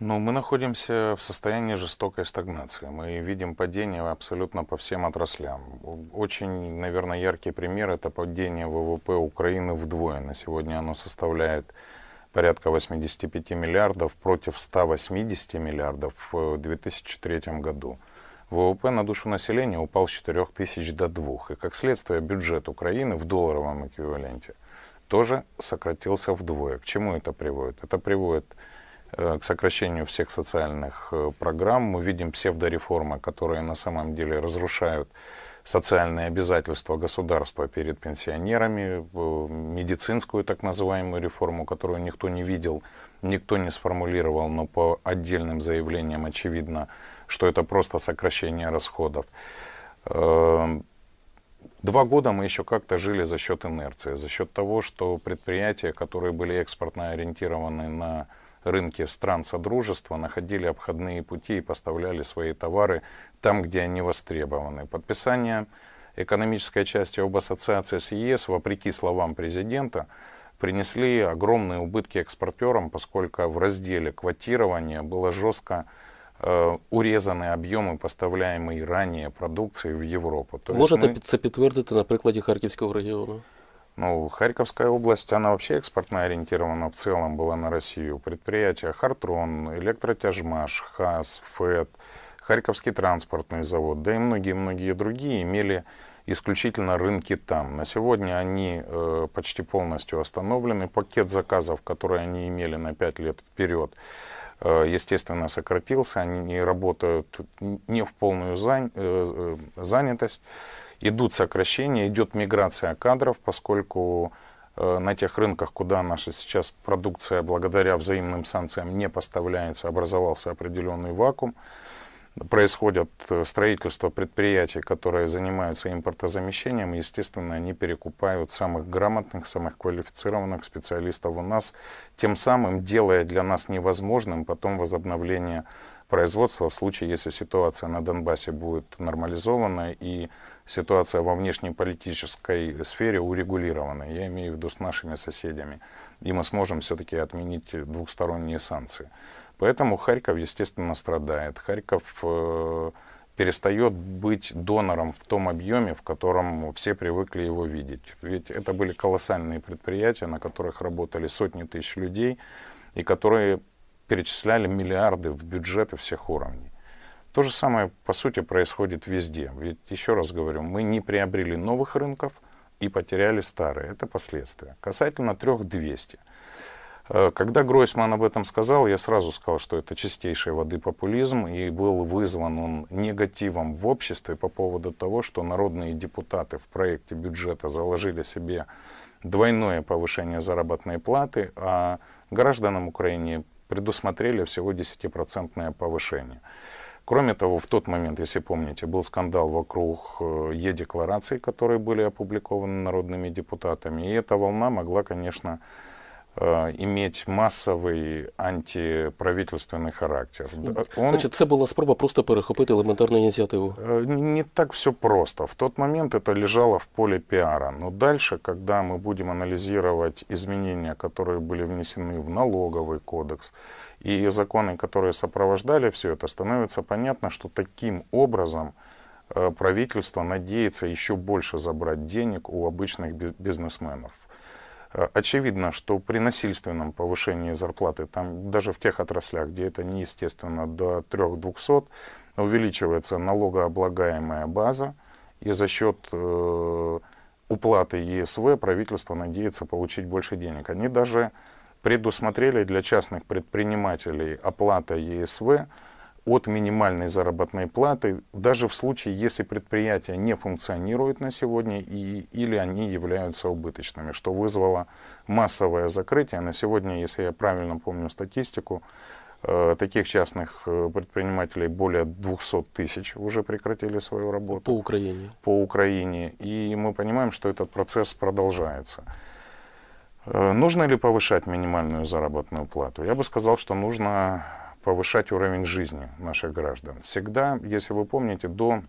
Ну, мы находимся в состоянии жестокой стагнации. Мы видим падение абсолютно по всем отраслям. Очень, наверное, яркий пример – это падение ВВП Украины вдвое. На сегодня оно составляет порядка 85 миллиардов против 180 миллиардов в 2003 э, году. ВВП на душу населения упал с 4 тысяч до 2. И, как следствие, бюджет Украины в долларовом эквиваленте тоже сократился вдвое. К чему это приводит? Это приводит Э, к сокращению всех социальных э, программ. Мы видим псевдореформы, которые на самом деле разрушают социальные обязательства государства перед пенсионерами, э, медицинскую так называемую реформу, которую никто не видел, никто не сформулировал, но по отдельным заявлениям очевидно, что это просто сокращение расходов. Эм, два года мы еще как-то жили за счет инерции, за счет того, что предприятия, которые были экспортно ориентированы на рынки стран Содружества находили обходные пути и поставляли свои товары там, где они востребованы. Подписание экономической части об ассоциации с ЕС, вопреки словам президента, принесли огромные убытки экспортерам, поскольку в разделе квотирования было жестко э, урезаны объемы поставляемой ранее продукции в Европу. Тобто Можете ми... це на прикладе Харьковского региона? Ну, Харьковская область, она вообще экспортно ориентирована в целом была на Россию. Предприятия Хартрон, Электротяжмаш, ХАС, ФЭД, Харьковский транспортный завод, да и многие-многие другие имели исключительно рынки там. На сегодня они э, почти полностью остановлены. Пакет заказов, которые они имели на 5 лет вперед, Э, естественно, сократился, они не работают не в полную э, э, занятость. Идут сокращения, идет миграция кадров, поскольку на тех рынках, куда наша сейчас продукция благодаря взаимным санкциям не поставляется, образовался определенный вакуум происходят э, строительство предприятий, которые занимаются импортозамещением, естественно, они перекупают самых грамотных, самых квалифицированных специалистов у нас, тем самым делая для нас невозможным потом возобновление производства в случае, если ситуация на Донбассе будет нормализована и ситуация во внешней политической сфере урегулирована, я имею в виду с нашими соседями, и мы сможем все-таки отменить двухсторонние санкции. Поэтому Харьков, естественно, страдает. Харьков э, перестает быть донором в том объеме, в котором все привыкли его видеть. Ведь это были колоссальные предприятия, на которых работали сотни тысяч людей и которые перечисляли миллиарды в бюджеты всех уровней. То же самое, по сути, происходит везде. Ведь, еще раз говорю, мы не приобрели новых рынков и потеряли старые. Это последствия. Касательно 3200. 200 Э, когда Гройсман об этом сказал, я сразу сказал, что это чистейшей воды популизм, и был вызван он негативом в обществе по поводу того, что народные депутаты в проекте бюджета заложили себе двойное повышение заработной платы, а гражданам Украины предусмотрели всего 10% повышение. Кроме того, в тот момент, если помните, был скандал вокруг э, Е-деклараций, которые были опубликованы народными депутатами. И эта волна могла, конечно, Э, иметь масовий антиправительственний характер, э, Он... Значить, це була спроба просто перехопити елементарну ініціативу. Э, не так все просто. В тот момент это лежало в поле пиара. Но дальше, когда мы будем анализировать изменения, которые были внесены в налоговый кодекс и законы, которые сопровождали все это, становится понятно, что таким образом правительство надеется еще больше забрать денег у обычных бизнесменов. Э, очевидно, что при насильственном повышении зарплаты, там даже в тех отраслях, где это неестественно, до 3-200, увеличивается налогооблагаемая база, и за счет э, уплаты ЕСВ правительство надеется получить больше денег. Они даже предусмотрели для частных предпринимателей оплата ЕСВ – от минимальной заработной платы, даже в случае, если предприятия не функционируют на сегодня и, или они являются убыточными, что вызвало массовое закрытие. На сегодня, если я правильно помню статистику, э, таких частных э, предпринимателей более 200 тысяч уже прекратили свою работу. По Украине. По Украине. И мы понимаем, что этот процесс продолжается. Э, нужно ли повышать минимальную заработную плату? Я бы сказал, что нужно повышать уровень жизни наших граждан. Всегда, если вы помните, до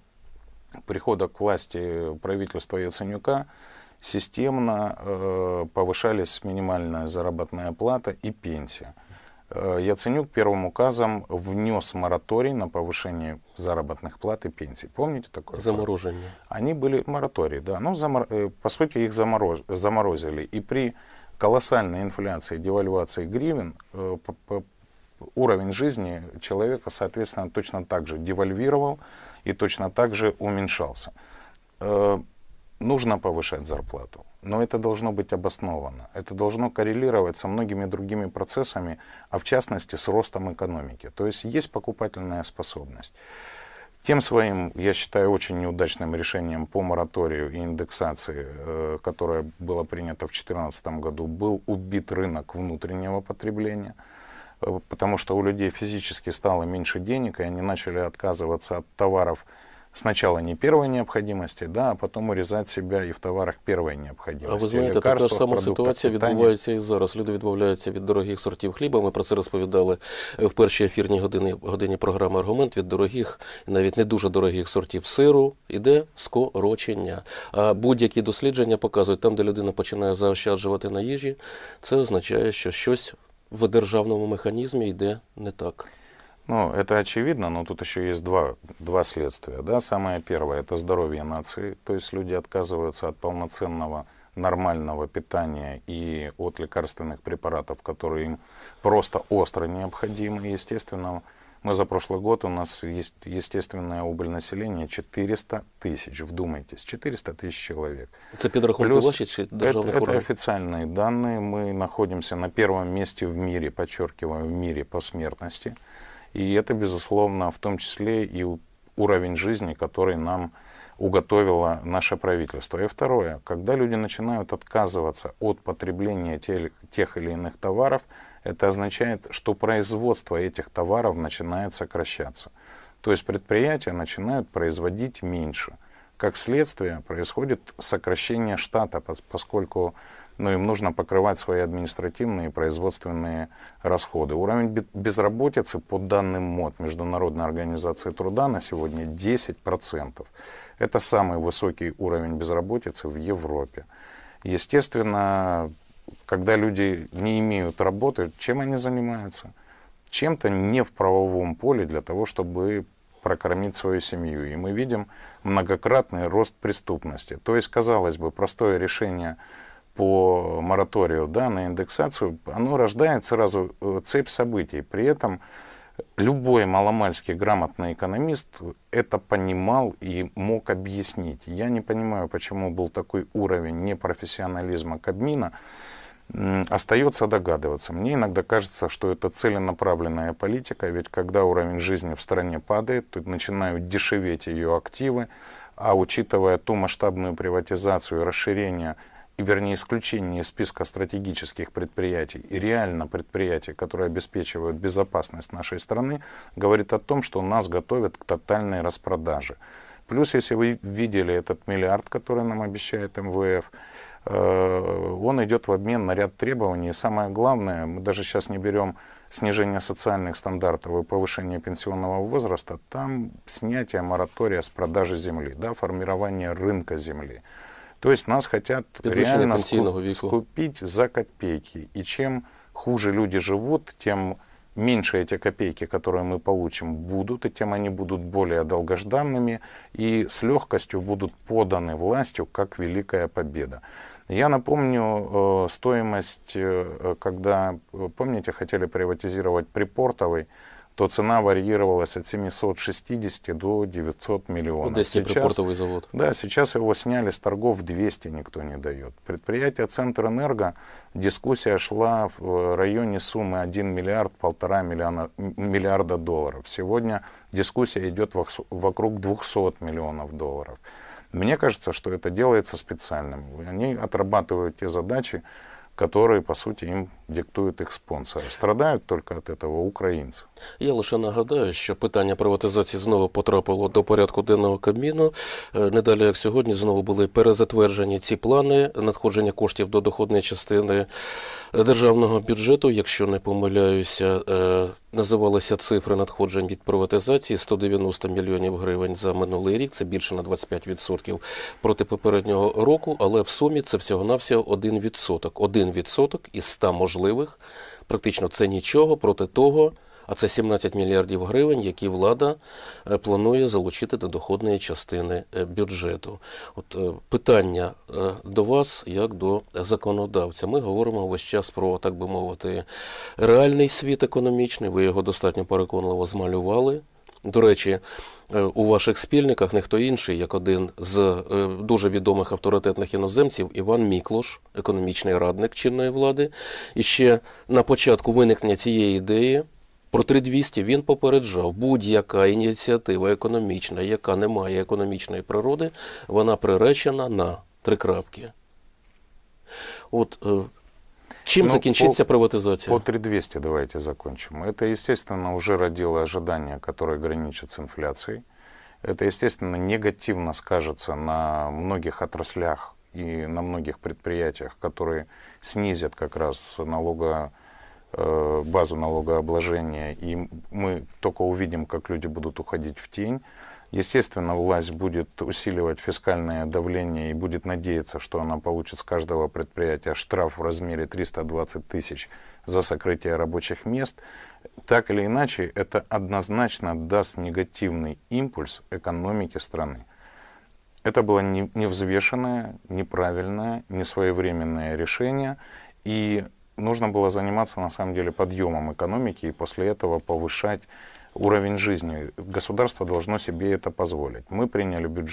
прихода к власти правительства Яценюка системно э, повышались минимальная заработная плата и пенсия. Э, Яценюк первым указом внес мораторий на повышение заработных плат и пенсий. Помните такое? Заморожение. Они были моратории, да. Но ну, замор... Э, по сути их замороз... заморозили. И при колоссальной инфляции, девальвации гривен э, уровень жизни человека, соответственно, точно так же девальвировал и точно так же уменьшался. Э, нужно повышать зарплату, но это должно быть обосновано. Это должно коррелировать со многими другими процессами, а в частности с ростом экономики. То есть есть покупательная способность. Тем своим, я считаю, очень неудачным решением по мораторию и индексации, э, которое было принято в 2014 году, был убит рынок внутреннего потребления – Э, потому что у людей физически стало меньше денег, и они начали отказываться от товаров сначала не первой необхідності, да, а потім урізати себе і в товарах першої необхідності. А ви знаєте, така ж сама ситуація питання. відбувається і зараз. Люди відмовляються від дорогих сортів хліба. Ми про це розповідали в першій ефірній годині годині програми Аргумент від дорогих, навіть не дуже дорогих сортів сиру, іде скорочення. А будь-які дослідження показують, там, де людина починає заощаджувати на їжі, це означає, що щось в державному механизме йде не так. Ну, это очевидно, но тут еще есть два, два следствия. Да? Самое первое – это здоровье нации, то есть люди отказываются от полноценного нормального питания и от лекарственных препаратов, которые им просто остро необходимы. Естественно, мы за прошлый год, у нас есть естественная убыль населения 400 тысяч, вдумайтесь, 400 тысяч человек. Это Плюс, это, это официальные данные, мы находимся на первом месте в мире, подчеркиваем, в мире по смертности. И это, безусловно, в том числе и уровень жизни, который нам уготовило наше правительство. И второе, когда люди начинают отказываться от потребления тех, или иных товаров, это означает, что производство этих товаров начинает сокращаться. То есть предприятия начинают производить меньше. Как следствие происходит сокращение штата, поскольку но им нужно покрывать свои административные и производственные расходы. Уровень безработицы, по данным МОД, Международной организации труда, на сегодня 10%. Это самый высокий уровень безработицы в Европе. Естественно, когда люди не имеют работы, чем они занимаются? Чем-то не в правовом поле для того, чтобы прокормить свою семью. И мы видим многократный рост преступности. То есть, казалось бы, простое решение по мораторию да, на индексацию, оно рождает сразу э, цепь событий. При этом любой маломальский грамотный экономист это понимал и мог объяснить. Я не понимаю, почему был такой уровень непрофессионализма Кабмина. Остается догадываться. Мне иногда кажется, что это целенаправленная политика, ведь когда уровень жизни в стране падает, то начинают дешеветь ее активы, а учитывая ту масштабную приватизацию и расширение вернее исключение из списка стратегических предприятий и реально предприятий, которые обеспечивают безопасность нашей страны, говорит о том, что нас готовят к тотальной распродаже. Плюс, если вы видели этот миллиард, который нам обещает МВФ, э, он идет в обмен на ряд требований. И самое главное, мы даже сейчас не берем снижение социальных стандартов и повышение пенсионного возраста, там снятие моратория с продажи земли, да, формирование рынка земли. То есть нас хотят реально ску- купить за копейки. И чем хуже люди живут, тем меньше эти копейки, которые мы получим, будут, и тем они будут более долгожданными и с легкостью будут поданы властью как великая победа. Я напомню э, стоимость, э, когда, э, помните, хотели приватизировать Припортовый, то цена варьировалась от 760 до 900 миллионов. Одесский сейчас, завод. Да, сейчас его сняли с торгов 200, никто не дает. Предприятие энерго дискуссия шла в э, районе суммы 1 миллиард, полтора миллиона, миллиарда долларов. Сегодня дискуссия идет вокруг 200 миллионов долларов. Мне кажется, что это делается специально. Они отрабатывают те задачи, которые, по сути, им диктует их спонсоры. страдають только от этого українці. Я лише нагадаю, що питання приватизації знову потрапило до порядку денного кабміну. Е, Недалі, як сьогодні, знову були перезатверджені ці плани надходження коштів до доходної частини е, державного бюджету. Якщо не помиляюся, е, називалися цифри надходжень від приватизації 190 мільйонів гривень за минулий рік. Це більше на 25% проти попереднього року. Але в сумі це всього навсього 1%. 1% із 100 можливих можливих. Практично це нічого проти того, а це 17 мільярдів гривень, які влада е, планує залучити до доходної частини е, бюджету. От е, питання до вас, як до законодавця. Ми говоримо весь час про, так би мовити, реальний світ економічний. Ви його достатньо переконливо змалювали. До речі, е, у ваших спільниках не хто інший, як один з е, дуже відомих авторитетних іноземців Іван Міклош, економічний радник чинної влади. І ще на початку виникнення цієї ідеї. Про 3200 він попереджав, будь-яка ініціатива економічна, яка не має економічної природи, вона приречена на три крапки. От е, Чем ну, закінчиться по, приватизація? По 3200 давайте закончим. Это, естественно, уже родило ожидания, которые граничат с инфляцией. Это, естественно, негативно скажется на многих отраслях и на многих предприятиях, которые снизят как раз налога, э, базу налогообложения. И мы только увидим, как люди будут уходить в тень. Естественно, власть будет усиливать фискальное давление и будет надеяться, что она получит с каждого предприятия штраф в размере 320 тысяч за сокрытие рабочих мест. Так или иначе, это однозначно даст негативный импульс экономике страны. Это было невзвешенное, неправильное, несвоевременное решение, и нужно было заниматься на самом деле подъемом экономики и после этого повышать уровень жизни. Государство должно себе это позволить. Мы приняли бюджет.